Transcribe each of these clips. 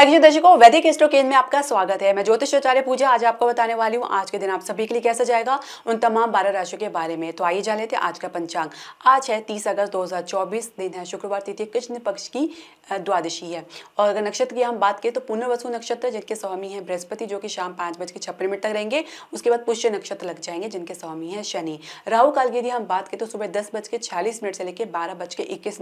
हकीश दर्शकों वैदिक हिस्ट्रो केंद्र में आपका स्वागत है मैं ज्योतिष आचार्य पूजा आज आपको बताने वाली हूँ आज के दिन आप सभी के लिए कैसा जाएगा उन तमाम बारह राशियों के बारे में तो आइए जान लेते हैं आज का पंचांग आज है तीस अगस्त 2024 दिन है शुक्रवार तिथि कृष्ण पक्ष की द्वादशी है और अगर नक्षत्र की हम बात करें तो पुनर्वसु नक्षत्र जिनके स्वामी है बृहस्पति जो कि शाम पाँच बज मिनट तक रहेंगे उसके बाद पुष्य नक्षत्र लग जाएंगे जिनके स्वामी है शनि राहु काल की यदि हम बात करें तो सुबह दस मिनट से लेकर बारह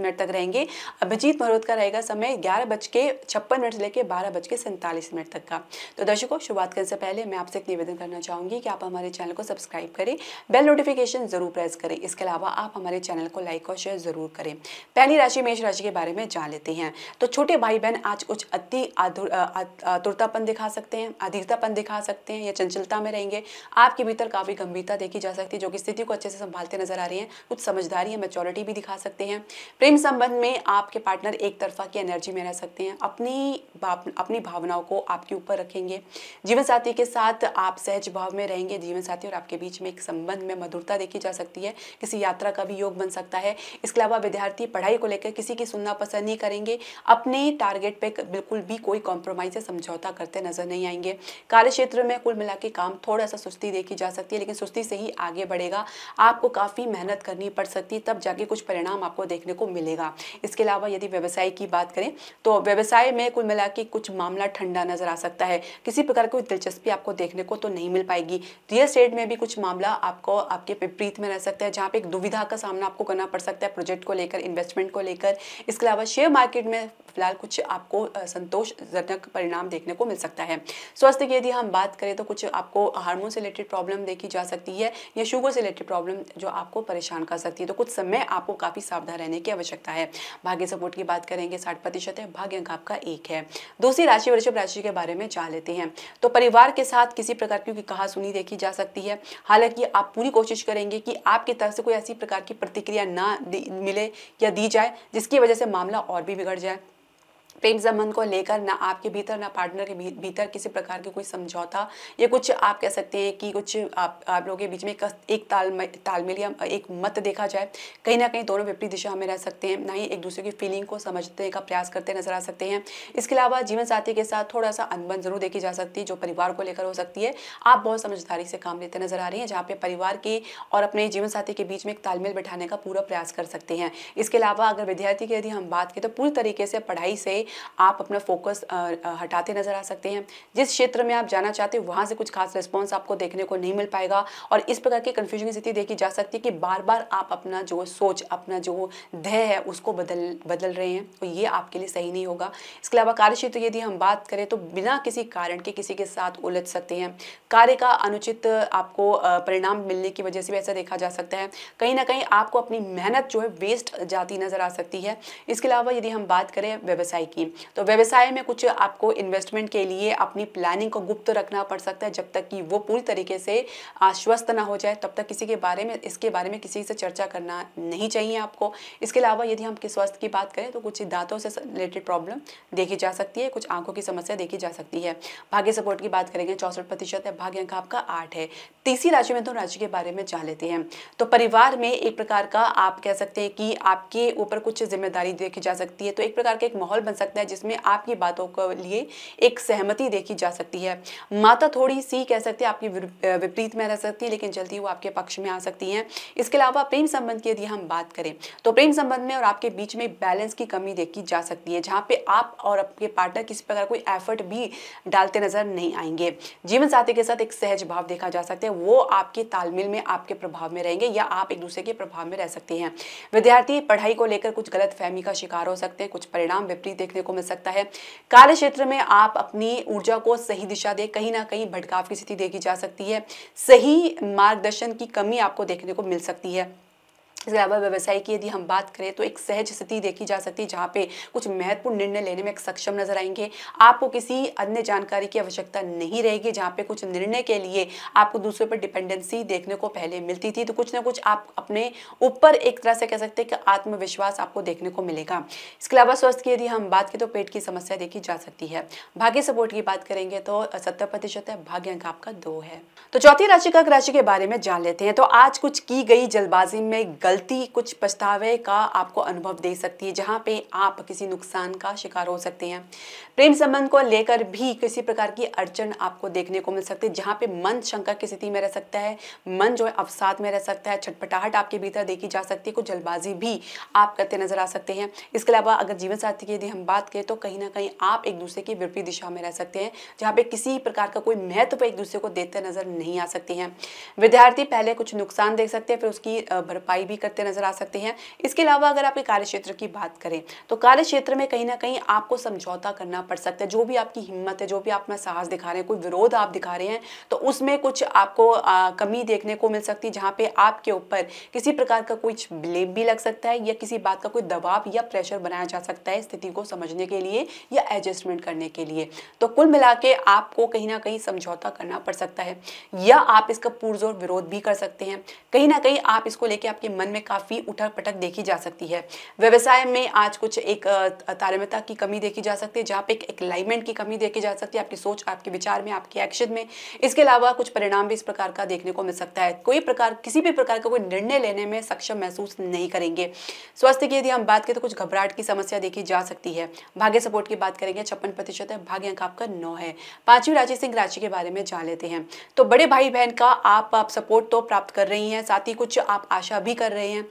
मिनट तक रहेंगे अभिजीत महरोत का रहेगा समय ग्यारह बज के छप्पन मिनट से लेकर बारह बज के सैंतालीस मिनट तक का तो दर्शकों शुरुआत करने से पहले मैं आपसे एक निवेदन करना चाहूंगी कि आप हमारे चैनल को सब्सक्राइब करें बेल नोटिफिकेशन ज़रूर प्रेस करें इसके अलावा आप हमारे चैनल को लाइक और शेयर ज़रूर करें पहली राशि मेष राशि के बारे में जान लेते हैं तो छोटे भाई बहन आज कुछ अति आतुरतापन दिखा सकते हैं अधीरतापन दिखा सकते हैं या चंचलता में रहेंगे आपके भीतर काफ़ी गंभीरता देखी जा सकती है जो कि स्थिति को अच्छे से संभालते नजर आ रही हैं कुछ समझदारी या मेचोरिटी भी दिखा सकते हैं प्रेम संबंध में आपके पार्टनर एक तरफा की एनर्जी में रह सकते हैं अपनी आप अपनी भावनाओं को आपके ऊपर रखेंगे जीवन साथी के साथ आप सहज भाव में रहेंगे जीवन साथी और आपके बीच में एक संबंध में मधुरता देखी जा सकती है किसी यात्रा का भी योग बन सकता है इसके अलावा विद्यार्थी पढ़ाई को लेकर किसी की सुनना पसंद नहीं करेंगे अपने टारगेट पर बिल्कुल भी कोई कॉम्प्रोमाइज या समझौता करते नजर नहीं आएंगे कार्य क्षेत्र में कुल मिला काम थोड़ा सा सुस्ती देखी जा सकती है लेकिन सुस्ती से ही आगे बढ़ेगा आपको काफ़ी मेहनत करनी पड़ सकती है तब जाके कुछ परिणाम आपको देखने को मिलेगा इसके अलावा यदि व्यवसाय की बात करें तो व्यवसाय में कुल मिला कि कुछ मामला ठंडा नजर आ सकता है किसी प्रकार की दिलचस्पी आपको देखने को तो नहीं मिल पाएगी रियल स्टेट में भी कुछ मामला आपको आपके विपरीत में रह सकता है जहाँ पे एक दुविधा का सामना आपको करना पड़ सकता है प्रोजेक्ट को लेकर इन्वेस्टमेंट को लेकर इसके अलावा शेयर मार्केट में फिलहाल कुछ आपको संतोषजनक परिणाम देखने को मिल सकता है स्वास्थ्य की यदि हम बात करें तो कुछ आपको हार्मोन से रिलेटेड प्रॉब्लम देखी जा सकती है या शुगर से रिलेटेड प्रॉब्लम जो आपको परेशान कर सकती है तो कुछ समय आपको काफ़ी सावधान रहने की आवश्यकता है भाग्य सपोर्ट की बात करेंगे साठ प्रतिशत है भाग्य अंक आपका एक है दूसरी राशि वृषभ राशि के बारे में जान लेते हैं तो परिवार के साथ किसी प्रकार की कहा सुनी देखी जा सकती है हालांकि आप पूरी कोशिश करेंगे कि आपकी तरफ से कोई ऐसी प्रकार की प्रतिक्रिया ना मिले या दी जाए जिसकी वजह से मामला और भी बिगड़ जाए प्रेम संबंध को लेकर ना आपके भीतर ना पार्टनर के भी, भीतर किसी प्रकार की कोई समझौता या कुछ आप कह सकते हैं कि कुछ आप आप लोगों के बीच में एक तालमेल तालमेल या एक मत देखा जाए कहीं ना कहीं दोनों विपरीत दिशा में रह सकते हैं ना ही एक दूसरे की फीलिंग को समझने का प्रयास करते नजर आ सकते हैं इसके अलावा जीवन साथी के साथ थोड़ा सा अनबन जरूर देखी जा सकती है जो परिवार को लेकर हो सकती है आप बहुत समझदारी से काम लेते नजर आ रही हैं जहाँ पे परिवार की और अपने जीवन साथी के बीच में एक तालमेल बैठाने का पूरा प्रयास कर सकते हैं इसके अलावा अगर विद्यार्थी की यदि हम बात करें तो पूरी तरीके से पढ़ाई से आप अपना फोकस हटाते नज़र आ सकते हैं जिस क्षेत्र में आप जाना चाहते हैं वहाँ से कुछ खास रिस्पॉन्स आपको देखने को नहीं मिल पाएगा और इस प्रकार की कन्फ्यूजन स्थिति देखी जा सकती है कि बार बार आप अपना जो सोच अपना जो ध्यय है उसको बदल बदल रहे हैं तो ये आपके लिए सही नहीं होगा इसके अलावा कार्य क्षेत्र यदि हम बात करें तो बिना किसी कारण के किसी के साथ उलझ सकते हैं कार्य का अनुचित आपको परिणाम मिलने की वजह से भी ऐसा देखा जा सकता है कहीं ना कहीं आपको अपनी मेहनत जो है वेस्ट जाती नज़र आ सकती है इसके अलावा यदि हम बात करें व्यवसाय की तो व्यवसाय में कुछ आपको इन्वेस्टमेंट के लिए अपनी प्लानिंग को गुप्त रखना पड़ सकता है जब तक कि वो पूरी तरीके से आश्वस्त ना हो जाए तब तक किसी के बारे में इसके बारे में किसी से चर्चा करना नहीं चाहिए आपको इसके अलावा यदि हम स्वास्थ्य की बात करें तो कुछ दांतों से रिलेटेड प्रॉब्लम देखी जा सकती है कुछ आंखों की समस्या देखी जा सकती है भाग्य सपोर्ट की बात करेंगे चौसठ प्रतिशत है भाग्य अंक आपका आठ है तीसरी राशि में तो राशि के बारे में जान लेते हैं तो परिवार में एक प्रकार का आप कह सकते हैं कि आपके ऊपर कुछ जिम्मेदारी देखी जा सकती है तो एक प्रकार का एक माहौल बन सकता है जिसमें आपकी बातों के लिए एक सहमति देखी जा सकती है माता थोड़ी सी कह सकती है आपकी विपरीत में रह सकती है लेकिन जल्दी वो आपके पक्ष में आ सकती हैं इसके अलावा प्रेम संबंध की यदि हम बात करें तो प्रेम संबंध में और आपके बीच में बैलेंस की कमी देखी जा सकती है जहाँ पर आप और आपके पार्टनर किसी प्रकार कोई एफर्ट भी डालते नजर नहीं आएंगे जीवन साथी के साथ एक सहज भाव देखा जा सकता है वो आपके तालमेल में आपके प्रभाव में रहेंगे या आप एक दूसरे के प्रभाव में रह सकते हैं विद्यार्थी पढ़ाई को लेकर कुछ गलत फहमी का शिकार हो सकते हैं कुछ परिणाम विपरीत देखने को मिल सकता है कार्य क्षेत्र में आप अपनी ऊर्जा को सही दिशा दे कहीं ना कहीं भटकाव की स्थिति देखी जा सकती है सही मार्गदर्शन की कमी आपको देखने को मिल सकती है इसके अलावा व्यवसाय की यदि हम बात करें तो एक सहज स्थिति देखी जा सकती है जहाँ पे कुछ महत्वपूर्ण निर्णय लेने में सक्षम नजर आएंगे आपको किसी अन्य जानकारी की आवश्यकता नहीं रहेगी जहाँ पे कुछ निर्णय के लिए आपको दूसरे पर डिपेंडेंसी देखने को पहले मिलती थी तो कुछ ना कुछ आप अपने ऊपर एक तरह से कह सकते हैं कि आत्मविश्वास आपको देखने को मिलेगा इसके अलावा स्वास्थ्य की यदि हम बात करें तो पेट की समस्या देखी जा सकती है भाग्य सपोर्ट की बात करेंगे तो सत्तर प्रतिशत है भाग्य अंक आपका दो है तो चौथी राशि कर्क राशि के बारे में जान लेते हैं तो आज कुछ की गई जल्दबाजी में गलती कुछ पछतावे का आपको अनुभव दे सकती है जहाँ पे आप किसी नुकसान का शिकार हो सकते हैं प्रेम संबंध को लेकर भी किसी प्रकार की अड़चन आपको देखने को मिल सकती है जहाँ पे मन शंका की स्थिति में रह सकता है मन जो है अवसाद में रह सकता है छटपटाहट आपके भीतर देखी जा सकती है कुछ जल्दबाजी भी आप करते नजर आ सकते हैं इसके अलावा अगर जीवन साथी की यदि हम बात करें तो कहीं ना कहीं आप एक दूसरे की विपरीत दिशा में रह सकते हैं जहाँ पे किसी प्रकार का कोई महत्व एक दूसरे को देते नजर नहीं आ सकते हैं विद्यार्थी पहले कुछ नुकसान देख सकते हैं फिर उसकी भरपाई भी करते नजर आ सकते हैं इसके अलावा अगर आपके कार्य क्षेत्र की बात करें तो कार्य क्षेत्र में कहीं ना कहीं आपको समझौता करना पड़ सकता है जो भी आपकी हिम्मत है जो भी आप में साहस दिखा रहे हैं कोई विरोध आप दिखा रहे हैं तो उसमें कुछ आपको आ, कमी देखने को मिल सकती है जहाँ पे आपके ऊपर किसी प्रकार का कुछ ब्लेम भी लग सकता है या किसी बात का कोई दबाव या प्रेशर बनाया जा सकता है स्थिति को समझने के लिए या एडजस्टमेंट करने के लिए तो कुल मिला आपको कहीं ना कहीं समझौता करना पड़ सकता है या आप इसका पुरजोर विरोध भी कर सकते हैं कहीं ना कहीं आप इसको लेके आपके मन राजस्थान में काफ़ी उठक पटक देखी जा सकती है व्यवसाय में आज कुछ एक तारम्यता की कमी देखी जा सकती है जहाँ पे एक अलाइनमेंट की कमी देखी जा सकती है आपकी सोच आपके विचार में आपके एक्शन में इसके अलावा कुछ परिणाम भी इस प्रकार का देखने को मिल सकता है कोई प्रकार किसी भी प्रकार का कोई निर्णय लेने में सक्षम महसूस नहीं करेंगे स्वास्थ्य की यदि हम बात करें तो कुछ घबराहट की समस्या देखी जा सकती है भाग्य सपोर्ट की बात करेंगे छप्पन प्रतिशत है भाग्य अंक आपका नौ है पांचवी राशि सिंह राशि के बारे में जान लेते हैं तो बड़े भाई बहन का आप, आप सपोर्ट तो प्राप्त कर रही हैं साथ ही कुछ आप आशा भी कर रहे रहे हैं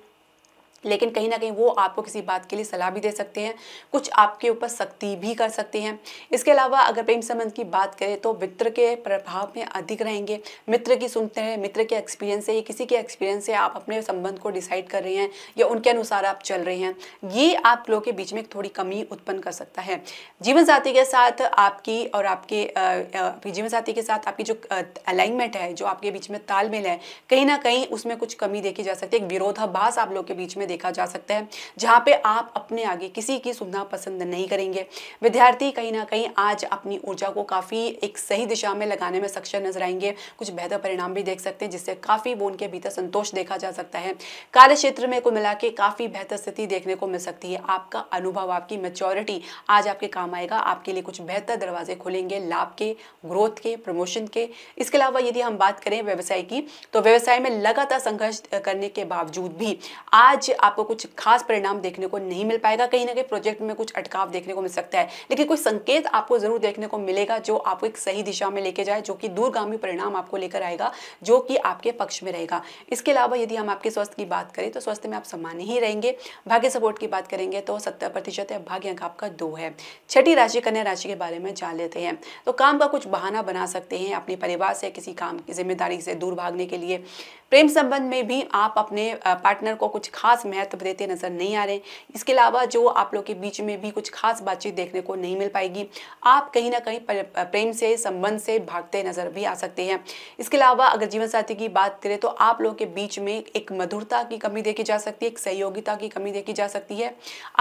लेकिन कहीं ना कहीं वो आपको किसी बात के लिए सलाह भी दे सकते हैं कुछ आपके ऊपर सख्ती भी कर सकते हैं इसके अलावा अगर प्रेम संबंध की बात करें तो मित्र के प्रभाव में अधिक रहेंगे मित्र की सुनते हैं मित्र के एक्सपीरियंस से या किसी के एक्सपीरियंस से आप अपने संबंध को डिसाइड कर रहे हैं या उनके अनुसार आप चल रहे हैं ये आप लोगों के बीच में थोड़ी कमी उत्पन्न कर सकता है जीवन साथी के साथ आपकी और आपके जीवन साथी के साथ आपकी जो अलाइनमेंट है जो आपके बीच में तालमेल है कहीं ना कहीं उसमें कुछ कमी देखी जा सकती है एक विरोधाभास आप लोग के बीच में में देखा जा सकता है जहाँ पे आप अपने आगे किसी की सुनना पसंद नहीं करेंगे विद्यार्थी कहीं ना कहीं आज अपनी ऊर्जा को काफ़ी एक सही दिशा में लगाने में सक्षम नजर आएंगे कुछ बेहतर परिणाम भी देख सकते हैं जिससे काफ़ी वो उनके भीतर संतोष देखा जा सकता है कार्य क्षेत्र में कुल मिला काफ़ी बेहतर स्थिति देखने को मिल सकती है आपका अनुभव आपकी मेच्योरिटी आज आपके काम आएगा आपके लिए कुछ बेहतर दरवाजे खुलेंगे लाभ के ग्रोथ के प्रमोशन के इसके अलावा यदि हम बात करें व्यवसाय की तो व्यवसाय में लगातार संघर्ष करने के बावजूद भी आज आपको कुछ खास परिणाम देखने को नहीं मिल पाएगा कहीं ना कहीं प्रोजेक्ट में कुछ अटकाव देखने को मिल सकता है लेकिन कोई संकेत आपको जरूर देखने को मिलेगा जो आपको एक सही दिशा में लेके जाए जो कि दूरगामी परिणाम आपको लेकर आएगा जो कि आपके पक्ष में रहेगा इसके अलावा यदि हम आपके स्वास्थ्य की बात करें तो स्वास्थ्य में आप सम्मान ही रहेंगे भाग्य सपोर्ट की बात करेंगे तो सत्तर प्रतिशत है भाग्य अंक आपका दो है छठी राशि कन्या राशि के बारे में जान लेते हैं तो काम का कुछ बहाना बना सकते हैं अपने परिवार से किसी काम की जिम्मेदारी से दूर भागने के लिए प्रेम संबंध में भी आप अपने पार्टनर को कुछ खास महत्व देते नजर नहीं आ रहे इसके अलावा जो आप लोग के बीच में भी कुछ खास बातचीत देखने को नहीं मिल पाएगी आप कहीं ना कहीं प्रेम से संबंध से भागते नजर भी आ सकते हैं इसके अलावा अगर जीवन साथी की बात करें तो आप लोगों के बीच में एक मधुरता की कमी देखी जा सकती है एक सहयोगिता की कमी देखी जा सकती है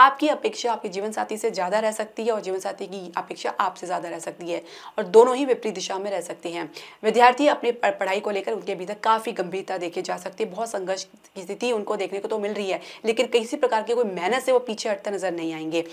आपकी अपेक्षा आपके जीवन साथी से ज़्यादा रह सकती है और जीवन साथी की अपेक्षा आपसे ज़्यादा रह सकती है और दोनों ही विपरीत दिशा में रह सकते हैं विद्यार्थी अपने पढ़ाई को लेकर उनके भीतर काफ़ी गंभीरता वगैरह देखे जा सकते हैं बहुत संघर्ष की स्थिति उनको देखने को तो मिल रही है लेकिन किसी प्रकार की कोई मेहनत से वो पीछे हटते नजर नहीं आएंगे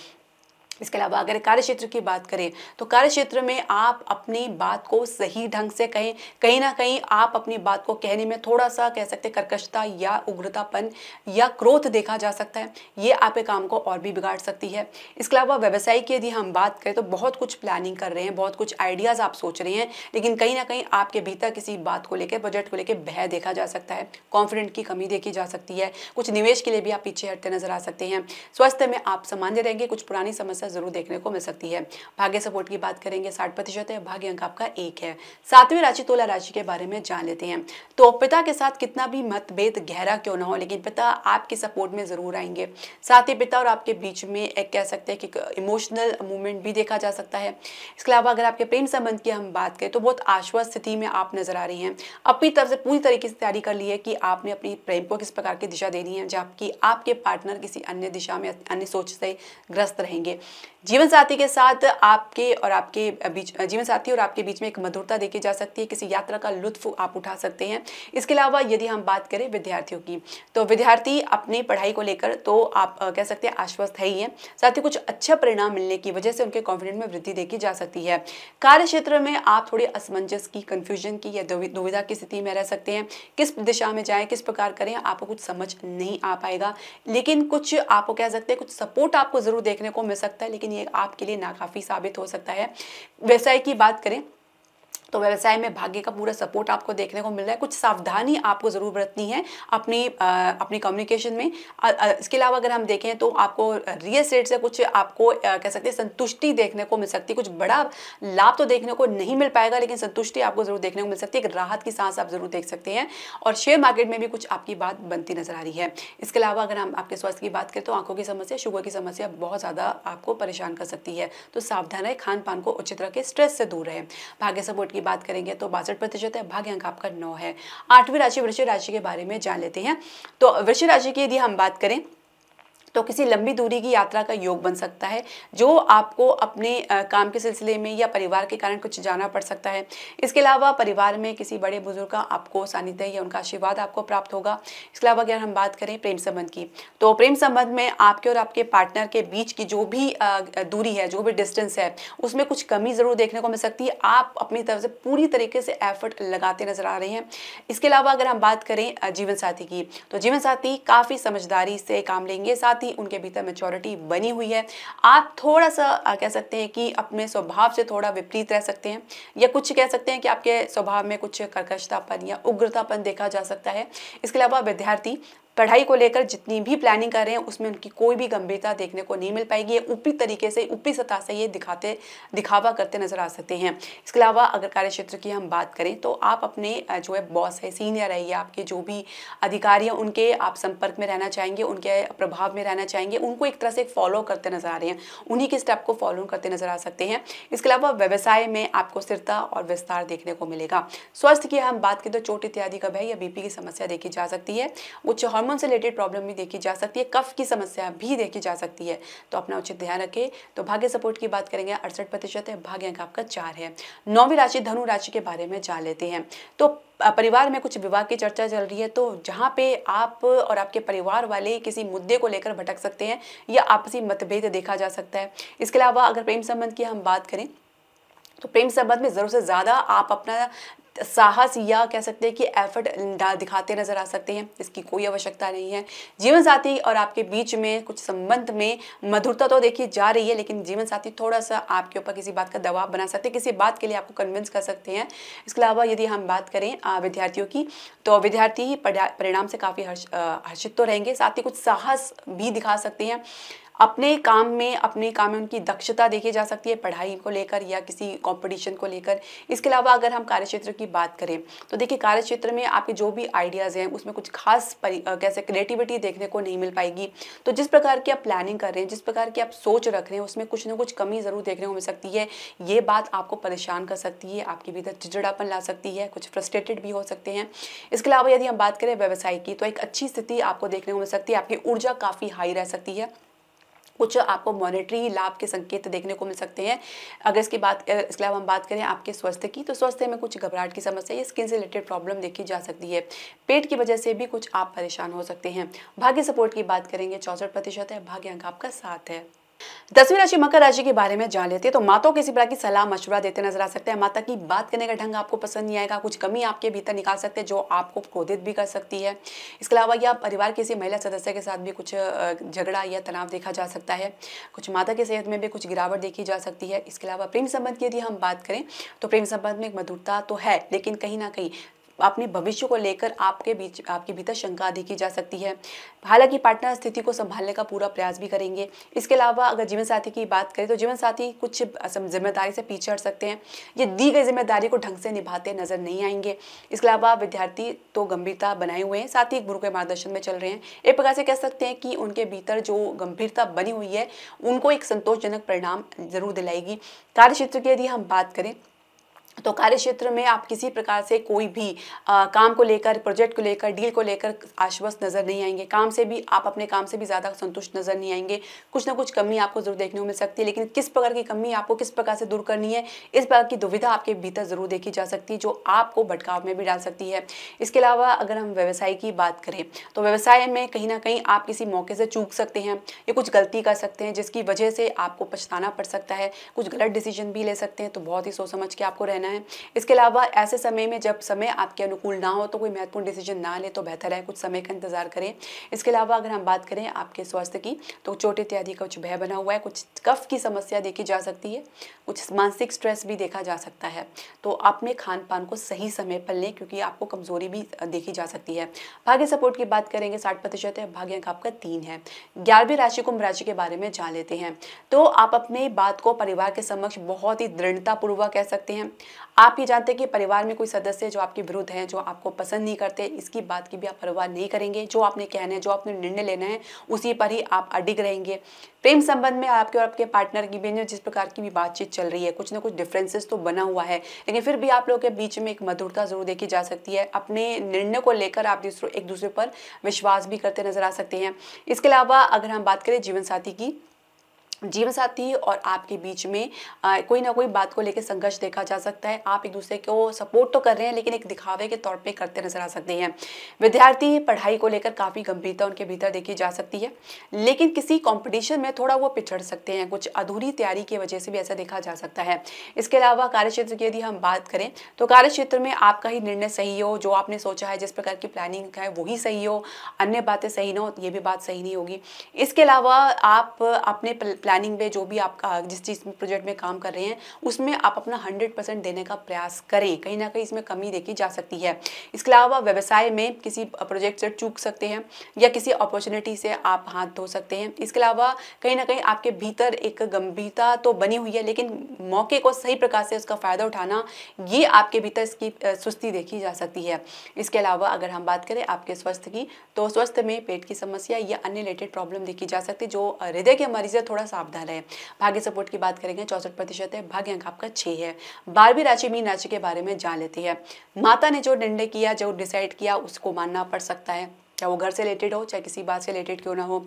इसके अलावा अगर कार्य क्षेत्र की बात करें तो कार्य क्षेत्र में आप अपनी बात को सही ढंग से कहें कहीं ना कहीं आप अपनी बात को कहने में थोड़ा सा कह सकते कर्कशता या उग्रतापन या क्रोध देखा जा सकता है ये आपके काम को और भी बिगाड़ सकती है इसके अलावा व्यवसाय की यदि हम बात करें तो बहुत कुछ प्लानिंग कर रहे हैं बहुत कुछ आइडियाज़ आप सोच रहे हैं लेकिन कहीं ना कहीं आपके भीतर किसी बात को लेकर बजट को लेकर भय देखा जा सकता है कॉन्फिडेंट की कमी देखी जा सकती है कुछ निवेश के लिए भी आप पीछे हटते नजर आ सकते हैं स्वास्थ्य में आप सामान्य रहेंगे कुछ पुरानी समस्या व्यवस्था जरूर देखने को मिल सकती है भाग्य सपोर्ट की बात करेंगे साठ प्रतिशत है भाग्य अंक आपका एक है सातवीं राशि तुला राशि के बारे में जान लेते हैं तो पिता के साथ कितना भी मतभेद गहरा क्यों ना हो लेकिन पिता आपकी सपोर्ट में जरूर आएंगे साथ ही पिता और आपके बीच में एक कह सकते हैं कि इमोशनल मूवमेंट भी देखा जा सकता है इसके अलावा अगर आपके प्रेम संबंध की हम बात करें तो बहुत आश्वस्त स्थिति में आप नजर आ रही हैं अपनी तरफ से पूरी तरीके से तैयारी कर ली है कि आपने अपनी प्रेम को किस प्रकार की दिशा देनी है जबकि आपके पार्टनर किसी अन्य दिशा में अन्य सोच से ग्रस्त रहेंगे जीवन साथी के साथ आपके और आपके बीच जीवन साथी और आपके बीच में एक मधुरता देखी जा सकती है किसी यात्रा का लुत्फ आप उठा सकते हैं इसके अलावा यदि हम बात करें विद्यार्थियों की तो विद्यार्थी अपनी पढ़ाई को लेकर तो आप कह सकते हैं आश्वस्त है ही है साथ ही कुछ अच्छा परिणाम मिलने की वजह से उनके कॉन्फिडेंस में वृद्धि देखी जा सकती है कार्य क्षेत्र में आप थोड़ी असमंजस की कन्फ्यूजन की या दुविधा की स्थिति में रह सकते हैं किस दिशा में जाए किस प्रकार करें आपको कुछ समझ नहीं आ पाएगा लेकिन कुछ आपको कह सकते हैं कुछ सपोर्ट आपको जरूर देखने को मिल सकता है सकता है लेकिन ये आपके लिए नाकाफ़ी साबित हो सकता है व्यवसाय की बात करें तो व्यवसाय में भाग्य का पूरा सपोर्ट आपको देखने को मिल रहा है कुछ सावधानी आपको ज़रूर बरतनी है अपनी आ, अपनी कम्युनिकेशन में आ, आ, इसके अलावा अगर हम देखें तो आपको रियल स्टेट से कुछ आपको आ, कह सकते हैं संतुष्टि देखने को मिल सकती है कुछ बड़ा लाभ तो देखने को नहीं मिल पाएगा लेकिन संतुष्टि आपको ज़रूर देखने को मिल सकती है एक राहत की सांस आप ज़रूर देख सकते हैं और शेयर मार्केट में भी कुछ आपकी बात बनती नज़र आ रही है इसके अलावा अगर हम आपके स्वास्थ्य की बात करें तो आंखों की समस्या शुगर की समस्या बहुत ज़्यादा आपको परेशान कर सकती है तो सावधान रहे खान पान को उचित रखें स्ट्रेस से दूर रहे भाग्य सपोर्ट की बात करेंगे तो बासठ प्रतिशत है भाग्य अंक आपका नौ है आठवीं राशि वृश्चिक राशि के बारे में जान लेते हैं तो वृश्चिक राशि की यदि हम बात करें तो किसी लंबी दूरी की यात्रा का योग बन सकता है जो आपको अपने काम के सिलसिले में या परिवार के कारण कुछ जाना पड़ सकता है इसके अलावा परिवार में किसी बड़े बुजुर्ग का आपको सानिध्य या उनका आशीर्वाद आपको प्राप्त होगा इसके अलावा अगर हम बात करें प्रेम संबंध की तो प्रेम संबंध में आपके और आपके पार्टनर के बीच की जो भी दूरी है जो भी डिस्टेंस है उसमें कुछ कमी ज़रूर देखने को मिल सकती है आप अपनी तरफ से पूरी तरीके से एफर्ट लगाते नजर आ रहे हैं इसके अलावा अगर हम बात करें जीवन साथी की तो जीवन साथी काफ़ी समझदारी से काम लेंगे साथ ही उनके भीतर मेचोरिटी बनी हुई है आप थोड़ा सा कह सकते हैं कि अपने स्वभाव से थोड़ा विपरीत रह सकते हैं या कुछ कह सकते हैं कि आपके स्वभाव में कुछ कर्कशतापन या उग्रतापन देखा जा सकता है इसके अलावा विद्यार्थी पढ़ाई को लेकर जितनी भी प्लानिंग कर रहे हैं उसमें उनकी कोई भी गंभीरता देखने को नहीं मिल पाएगी ऊपरी तरीके से ऊपरी सतह से ये दिखाते दिखावा करते नजर आ सकते हैं इसके अलावा अगर कार्य क्षेत्र की हम बात करें तो आप अपने जो है बॉस है सीनियर है या आपके जो भी अधिकारी हैं उनके आप संपर्क में रहना चाहेंगे उनके प्रभाव में रहना चाहेंगे उनको एक तरह से फॉलो करते नजर आ रहे हैं उन्हीं के स्टेप को फॉलो करते नजर आ सकते हैं इसके अलावा व्यवसाय में आपको स्थिरता और विस्तार देखने को मिलेगा स्वास्थ्य की हम बात करें तो चोट इत्यादि का भय या बीपी की समस्या देखी जा सकती है उच्च हॉर्मोन हॉर्मोन से रिलेटेड प्रॉब्लम भी देखी जा सकती है कफ की समस्या भी देखी जा सकती है तो अपना उचित ध्यान रखें तो भाग्य सपोर्ट की बात करेंगे अड़सठ प्रतिशत है भाग्य अंक आपका चार है नौवीं राशि धनु राशि के बारे में जान लेते हैं तो परिवार में कुछ विवाह की चर्चा चल रही है तो जहाँ पे आप और आपके परिवार वाले किसी मुद्दे को लेकर भटक सकते हैं या आपसी मतभेद देखा जा सकता है इसके अलावा अगर प्रेम संबंध की हम बात करें तो प्रेम संबंध में ज़रूर से ज़्यादा आप अपना साहस या कह सकते हैं कि एफर्ट दिखाते नजर आ सकते हैं इसकी कोई आवश्यकता नहीं है जीवन साथी और आपके बीच में कुछ संबंध में मधुरता तो देखिए जा रही है लेकिन जीवन साथी थोड़ा सा आपके ऊपर किसी बात का दबाव बना सकते हैं किसी बात के लिए आपको कन्विंस कर सकते हैं इसके अलावा यदि हम बात करें विद्यार्थियों की तो विद्यार्थी परिणाम से काफ़ी हर्ष हर्षित तो रहेंगे साथ ही कुछ साहस भी दिखा सकते हैं अपने काम में अपने काम में उनकी दक्षता देखी जा सकती है पढ़ाई को लेकर या किसी कंपटीशन को लेकर इसके अलावा अगर हम कार्यक्षेत्र की बात करें तो देखिए कार्यक्षेत्र में आपके जो भी आइडियाज़ हैं उसमें कुछ खास कैसे क्रिएटिविटी देखने को नहीं मिल पाएगी तो जिस प्रकार की आप प्लानिंग कर रहे हैं जिस प्रकार की आप सोच रख रहे हैं उसमें कुछ ना कुछ कमी ज़रूर देखने को मिल सकती है ये बात आपको परेशान कर सकती है आपके भीतर चिड़चिड़ापन ला सकती है कुछ फ्रस्ट्रेटेड भी हो सकते हैं इसके अलावा यदि हम बात करें व्यवसाय की तो एक अच्छी स्थिति आपको देखने को मिल सकती है आपकी ऊर्जा काफ़ी हाई रह सकती है कुछ आपको मॉनेटरी लाभ के संकेत देखने को मिल सकते हैं अगर इसकी बात इसके अलावा हम बात करें आपके स्वास्थ्य की तो स्वास्थ्य में कुछ घबराहट की समस्या या स्किन से रिलेटेड प्रॉब्लम देखी जा सकती है पेट की वजह से भी कुछ आप परेशान हो सकते हैं भाग्य सपोर्ट की बात करेंगे चौंसठ प्रतिशत है भाग्य अंक आपका साथ है दसवीं राशि मकर राशि के बारे में जान लेते हैं तो माता तो किसी प्रकार की सलाह मशवरा देते नजर आ सकते हैं माता की बात करने का ढंग आपको पसंद नहीं आएगा कुछ कमी आपके भीतर निकाल सकते हैं जो आपको क्रोधित भी कर सकती है इसके अलावा या परिवार किसी महिला सदस्य के साथ भी कुछ झगड़ा या तनाव देखा जा सकता है कुछ माता की सेहत में भी कुछ गिरावट देखी जा सकती है इसके अलावा प्रेम संबंध की यदि हम बात करें तो प्रेम संबंध में एक मधुरता तो है लेकिन कहीं ना कहीं अपने भविष्य को लेकर आपके बीच आपके भीतर शंका अधिक की जा सकती है हालांकि पार्टनर स्थिति को संभालने का पूरा प्रयास भी करेंगे इसके अलावा अगर जीवन साथी की बात करें तो जीवन साथी कुछ जिम्मेदारी से पीछे हट सकते हैं ये दी गई जिम्मेदारी को ढंग से निभाते नजर नहीं आएंगे इसके अलावा विद्यार्थी तो गंभीरता बनाए हुए हैं साथ ही गुरु के मार्गदर्शन में चल रहे हैं एक प्रकार से कह सकते हैं कि उनके भीतर जो गंभीरता बनी हुई है उनको एक संतोषजनक परिणाम जरूर दिलाएगी कार्य क्षेत्र की यदि हम बात करें तो कार्य क्षेत्र में आप किसी प्रकार से कोई भी आ, काम को लेकर प्रोजेक्ट को लेकर डील को लेकर आश्वस्त नज़र नहीं आएंगे काम से भी आप अपने काम से भी ज़्यादा संतुष्ट नज़र नहीं आएंगे कुछ ना कुछ कमी आपको जरूर देखने को मिल सकती है लेकिन किस प्रकार की कमी आपको किस प्रकार से दूर करनी है इस प्रकार की दुविधा आपके भीतर ज़रूर देखी जा सकती है जो आपको भटकाव में भी डाल सकती है इसके अलावा अगर हम व्यवसाय की बात करें तो व्यवसाय में कहीं ना कहीं आप किसी मौके से चूक सकते हैं या कुछ गलती कर सकते हैं जिसकी वजह से आपको पछताना पड़ सकता है कुछ गलत डिसीजन भी ले सकते हैं तो बहुत ही सोच समझ के आपको रहना है हैं इसके अलावा ऐसे समय में जब समय आपके अनुकूल ना हो तो कोई महत्वपूर्ण डिसीजन ना लें तो बेहतर है कुछ समय का इंतज़ार करें इसके अलावा अगर हम बात करें आपके स्वास्थ्य की तो चोट इत्यादि का कुछ भय बना हुआ है कुछ कफ की समस्या देखी जा सकती है कुछ मानसिक स्ट्रेस भी देखा जा सकता है तो आप में खान पान को सही समय पर लें क्योंकि आपको कमज़ोरी भी देखी जा सकती है भाग्य सपोर्ट की बात करेंगे साठ प्रतिशत है भाग्य अंक आपका तीन है ग्यारहवीं राशि कुंभ राशि के बारे में जान लेते हैं तो आप अपने बात को परिवार के समक्ष बहुत ही दृढ़तापूर्वक कह सकते हैं आप ये जानते हैं कि परिवार में कोई सदस्य जो आपके विरुद्ध हैं जो आपको पसंद नहीं करते इसकी बात की भी आप परवाह नहीं करेंगे जो आपने कहना है जो आपने निर्णय लेना है उसी पर ही आप अडिग रहेंगे प्रेम संबंध में आपके और आपके पार्टनर की बीच जिस प्रकार की भी बातचीत चल रही है कुछ ना कुछ डिफरेंसेस तो बना हुआ है लेकिन फिर भी आप लोगों के बीच में एक मधुरता जरूर देखी जा सकती है अपने निर्णय को लेकर आप दूसरों एक दूसरे पर विश्वास भी करते नजर आ सकते हैं इसके अलावा अगर हम बात करें जीवन साथी की जीवन साथी और आपके बीच में आ, कोई ना कोई बात को लेकर संघर्ष देखा जा सकता है आप एक दूसरे को सपोर्ट तो कर रहे हैं लेकिन एक दिखावे के तौर पे करते नजर आ सकते हैं विद्यार्थी पढ़ाई को लेकर काफ़ी गंभीरता उनके भीतर देखी जा सकती है लेकिन किसी कॉम्पिटिशन में थोड़ा वो पिछड़ सकते हैं कुछ अधूरी तैयारी की वजह से भी ऐसा देखा जा सकता है इसके अलावा कार्यक्षेत्र की यदि हम बात करें तो कार्यक्षेत्र में आपका ही निर्णय सही हो जो आपने सोचा है जिस प्रकार की प्लानिंग है वही सही हो अन्य बातें सही ना हो ये भी बात सही नहीं होगी इसके अलावा आप अपने प्लान प्लानिंग में जो भी आपका जिस चीज़ प्रोजेक्ट में काम कर रहे हैं उसमें आप अपना हंड्रेड परसेंट देने का प्रयास करें कहीं ना कहीं इसमें कमी देखी जा सकती है इसके अलावा व्यवसाय में किसी प्रोजेक्ट से चूक सकते हैं या किसी अपॉर्चुनिटी से आप हाथ धो सकते हैं इसके अलावा कहीं ना कहीं आपके भीतर एक गंभीरता तो बनी हुई है लेकिन मौके को सही प्रकार से उसका फ़ायदा उठाना ये आपके भीतर इसकी सुस्ती देखी जा सकती है इसके अलावा अगर हम बात करें आपके स्वास्थ्य की तो स्वास्थ्य में पेट की समस्या या अन्य रिलेटेड प्रॉब्लम देखी जा सकती है जो हृदय के मरीज है थोड़ा सा प्रावधान है भाग्य सपोर्ट की बात करेंगे चौसठ प्रतिशत है भाग्य अंक आपका छह है बारहवीं राशि मीन राशि के बारे में जान लेती है माता ने जो निर्णय किया जो डिसाइड किया उसको मानना पड़ सकता है चाहे वो घर से रिलेटेड हो चाहे किसी बात से रिलेटेड क्यों ना हो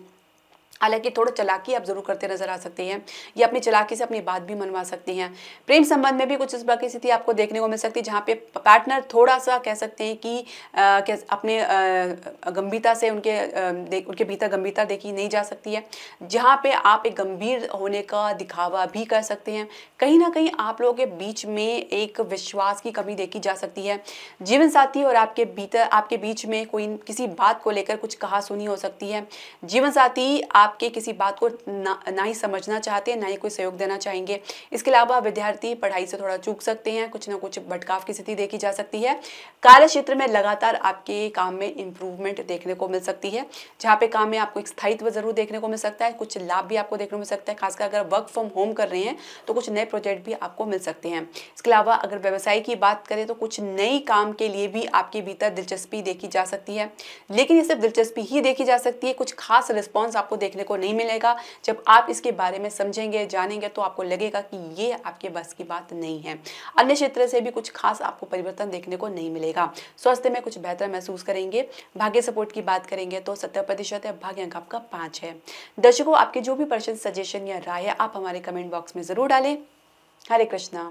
हालांकि थोड़ा चलाकी आप जरूर करते नजर आ सकती हैं या अपनी चलाकी से अपनी बात भी मनवा सकती हैं प्रेम संबंध में भी कुछ इस बात की स्थिति आपको देखने को मिल सकती है जहाँ पे पार्टनर थोड़ा सा कह सकते हैं कि आ, अपने गंभीरता से उनके आ, उनके भीतर गंभीरता देखी नहीं जा सकती है जहाँ पे आप एक गंभीर होने का दिखावा भी कर सकते हैं कहीं ना कहीं आप लोगों के बीच में एक विश्वास की कमी देखी जा सकती है जीवन साथी और आपके भीतर आपके बीच में कोई किसी बात को लेकर कुछ कहा सुनी हो सकती है जीवन साथी आप आपके किसी बात को ना ना ही समझना चाहते हैं ना ही कोई सहयोग देना चाहेंगे इसके अलावा विद्यार्थी पढ़ाई से थोड़ा चूक सकते हैं कुछ ना कुछ भटकाव की स्थिति देखी जा सकती है कार्य क्षेत्र में लगातार आपके काम में इंप्रूवमेंट देखने को मिल सकती है जहाँ पे काम में आपको एक स्थायित्व जरूर देखने को मिल सकता है कुछ लाभ भी आपको देखने को मिल सकता है खासकर अगर वर्क फ्रॉम होम कर रहे हैं तो कुछ नए प्रोजेक्ट भी आपको मिल सकते हैं इसके अलावा अगर व्यवसाय की बात करें तो कुछ नई काम के लिए भी आपके भीतर दिलचस्पी देखी जा सकती है लेकिन ये सिर्फ दिलचस्पी ही देखी जा सकती है कुछ खास रिस्पॉन्स आपको देखने देखने को नहीं मिलेगा जब आप इसके बारे में समझेंगे जानेंगे तो आपको लगेगा कि ये आपके बस की बात नहीं है अन्य क्षेत्र से भी कुछ खास आपको परिवर्तन देखने को नहीं मिलेगा स्वास्थ्य में कुछ बेहतर महसूस करेंगे भाग्य सपोर्ट की बात करेंगे तो सत्तर प्रतिशत भाग्य अंक आपका पांच है दर्शकों आपके जो भी प्रश्न सजेशन या राय है आप हमारे कमेंट बॉक्स में ज़रूर डालें हरे कृष्णा